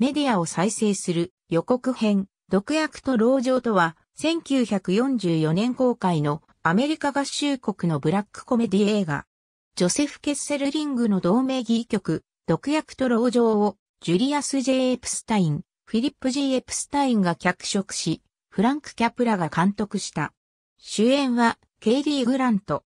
メディアを再生する予告編、毒薬と牢城とは、1944年公開のアメリカ合衆国のブラックコメディ映画。ジョセフ・ケッセルリングの同名義曲、毒薬と牢城を、ジュリアス・ジェイ・エプスタイン、フィリップ・ジーエプスタインが脚色し、フランク・キャプラが監督した。主演は、ケイリー・グラント。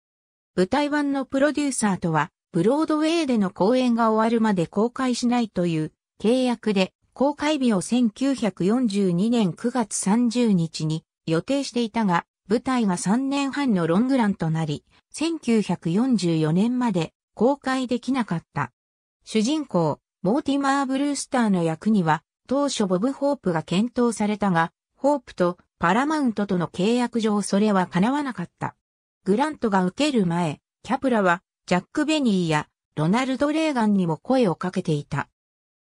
舞台版のプロデューサーとは、ブロードウェイでの公演が終わるまで公開しないという契約で公開日を1942年9月30日に予定していたが、舞台が3年半のロングランとなり、1944年まで公開できなかった。主人公、モーティマー・ブルースターの役には、当初ボブ・ホープが検討されたが、ホープとパラマウントとの契約上それは叶わなかった。グラントが受ける前、キャプラはジャック・ベニーやロナルド・レーガンにも声をかけていた。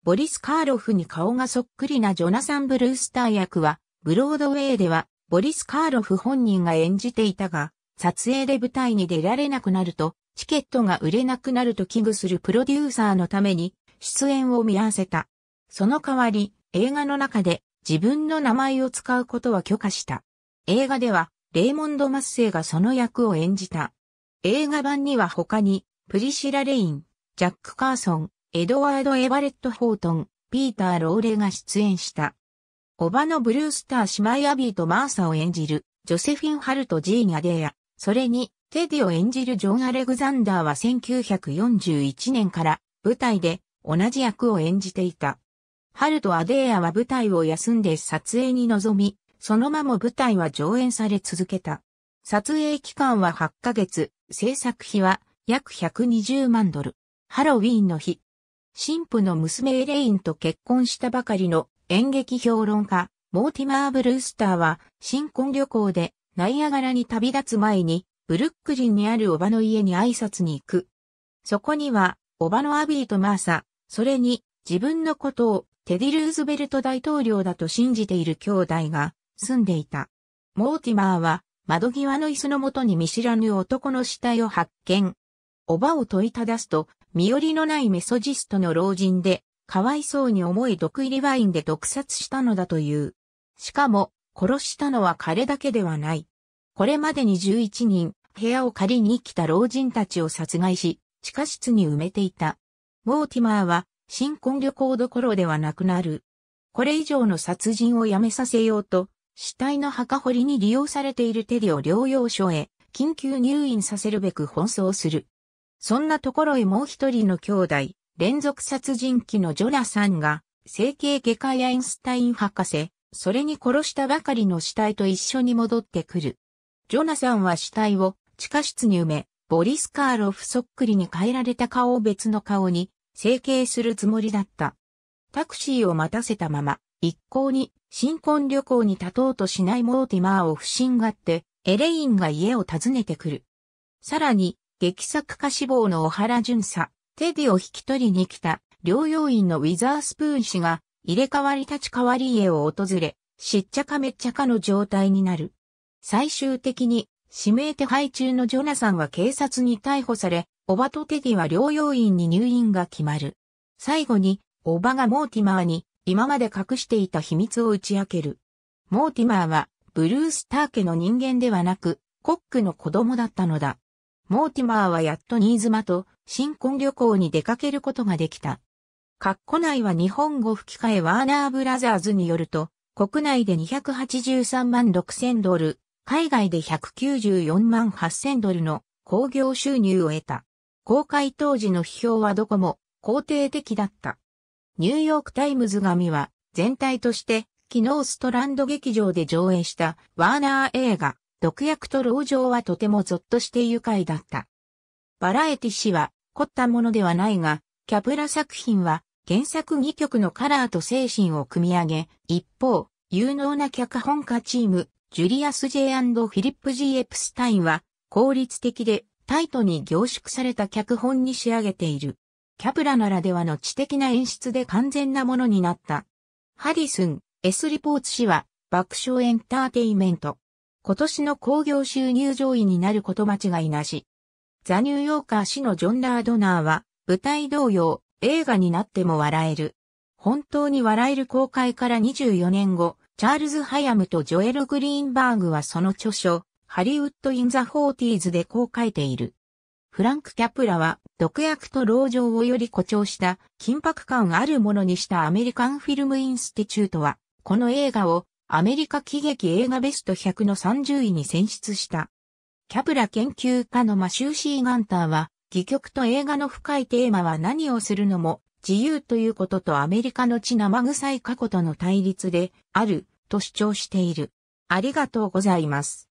ボリス・カーロフに顔がそっくりなジョナサン・ブルースター役は、ブロードウェイでは、ボリス・カーロフ本人が演じていたが、撮影で舞台に出られなくなると、チケットが売れなくなると危惧するプロデューサーのために、出演を見合わせた。その代わり、映画の中で自分の名前を使うことは許可した。映画では、レイモンド・マッセイがその役を演じた。映画版には他に、プリシラ・レイン、ジャック・カーソン、エドワード・エバレット・ホートン、ピーター・ローレが出演した。おばのブルースター姉妹アビーとマーサを演じる、ジョセフィン・ハルとジーニャ・デア、それに、テディを演じるジョン・アレグザンダーは1941年から舞台で同じ役を演じていた。ハルとアデーアは舞台を休んで撮影に臨み、そのまま舞台は上演され続けた。撮影期間は8ヶ月、制作費は約120万ドル。ハロウィーンの日、神父の娘エレインと結婚したばかりの演劇評論家、モーティマー・ブルースターは、新婚旅行でナイアガラに旅立つ前に、ブルックリンにあるおばの家に挨拶に行く。そこには、おばのアビーとマーサ、それに、自分のことをテディ・ルーズベルト大統領だと信じている兄弟が住んでいた。モーティマーは、窓際の椅子のもとに見知らぬ男の死体を発見。おばを問いただすと、身寄りのないメソジストの老人で、かわいそうに思い毒入りワインで毒殺したのだという。しかも、殺したのは彼だけではない。これまでに11人、部屋を借りに来た老人たちを殺害し、地下室に埋めていた。モーティマーは、新婚旅行どころではなくなる。これ以上の殺人をやめさせようと、死体の墓掘りに利用されているテリを療養所へ、緊急入院させるべく奔走する。そんなところへもう一人の兄弟、連続殺人鬼のジョナさんが、整形外科やインスタイン博士、それに殺したばかりの死体と一緒に戻ってくる。ジョナさんは死体を地下室に埋め、ボリス・カーロフそっくりに変えられた顔を別の顔に整形するつもりだった。タクシーを待たせたまま、一向に新婚旅行に立とうとしないモーティマーを不審がって、エレインが家を訪ねてくる。さらに、劇作家志望の小原巡査、テディを引き取りに来た、療養院のウィザースプーン氏が、入れ替わり立ち替わり家を訪れ、しっちゃかめっちゃかの状態になる。最終的に、指名手配中のジョナサンは警察に逮捕され、おばとテディは療養院に入院が決まる。最後に、おばがモーティマーに、今まで隠していた秘密を打ち明ける。モーティマーは、ブルース・ター家の人間ではなく、コックの子供だったのだ。モーティマーはやっと新妻と新婚旅行に出かけることができた。括弧内は日本語吹き替えワーナーブラザーズによると、国内で283万6000ドル、海外で194万8000ドルの興行収入を得た。公開当時の批評はどこも肯定的だった。ニューヨークタイムズ紙は全体として昨日ストランド劇場で上映したワーナー映画毒薬と牢状はとてもゾッとして愉快だった。バラエティ氏は凝ったものではないが、キャプラ作品は原作2曲のカラーと精神を組み上げ、一方、有能な脚本家チーム、ジュリアス・ジ J& フィリップ・ジー・エプスタインは効率的でタイトに凝縮された脚本に仕上げている。キャプラならではの知的な演出で完全なものになった。ハリスン、S リポーツ氏は爆笑エンターテイメント、今年の興行収入上位になること間違いなし。ザ・ニューヨーカー氏のジョン・ラードナーは、舞台同様、映画になっても笑える。本当に笑える公開から24年後、チャールズ・ハヤムとジョエル・グリーンバーグはその著書、ハリウッド・イン・ザ・フォーティーズでこう書いている。フランク・キャプラは、毒薬と牢状をより誇張した、緊迫感あるものにしたアメリカン・フィルム・インスティチュートは、この映画をアメリカ喜劇映画ベスト100の30位に選出した。キャプラ研究家のマシュー・シー・ガンターは、戯曲と映画の深いテーマは何をするのも、自由ということとアメリカの血生臭い過去との対立であると主張している。ありがとうございます。